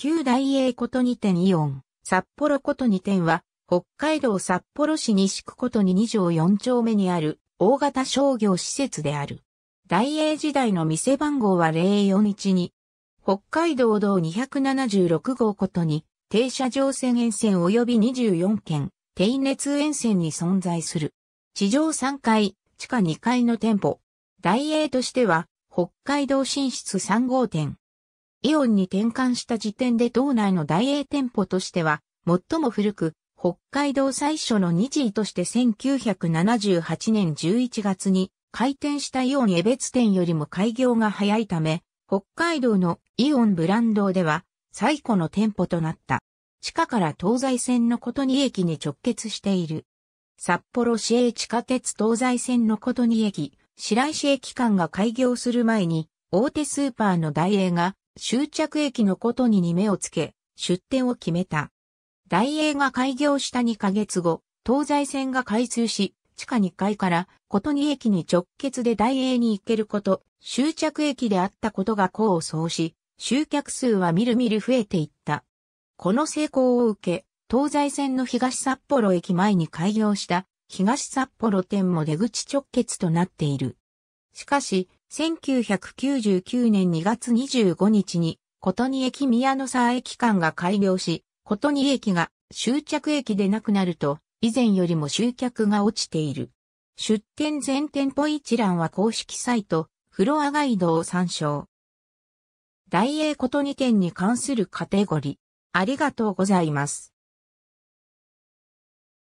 旧大英こと2点イオン、札幌こと2点は、北海道札幌市西区ことに2条4丁目にある大型商業施設である。大英時代の店番号は0412。北海道道276号ことに、停車乗船沿線及び24件、定熱沿線に存在する。地上3階、地下2階の店舗。大英としては、北海道進出3号店。イオンに転換した時点で道内の大英店舗としては、最も古く、北海道最初の日時として1978年11月に開店したイオン江別店よりも開業が早いため、北海道のイオンブランドでは最古の店舗となった。地下から東西線のことに駅に直結している。札幌市営地下鉄東西線のことに駅、白石駅間が開業する前に、大手スーパーの大英が終着駅のことにに目をつけ、出店を決めた。大英が開業した2ヶ月後、東西線が開通し、地下2階からことに駅に直結で大英に行けること、終着駅であったことが功を奏し、集客数はみるみる増えていった。この成功を受け、東西線の東札幌駅前に開業した東札幌店も出口直結となっている。しかし、1999年2月25日に、琴仁駅宮の沢駅間が開業し、琴仁駅が終着駅でなくなると、以前よりも集客が落ちている。出店全店舗一覧は公式サイト、フロアガイドを参照。大英琴2店に関するカテゴリー。ありがとうございます。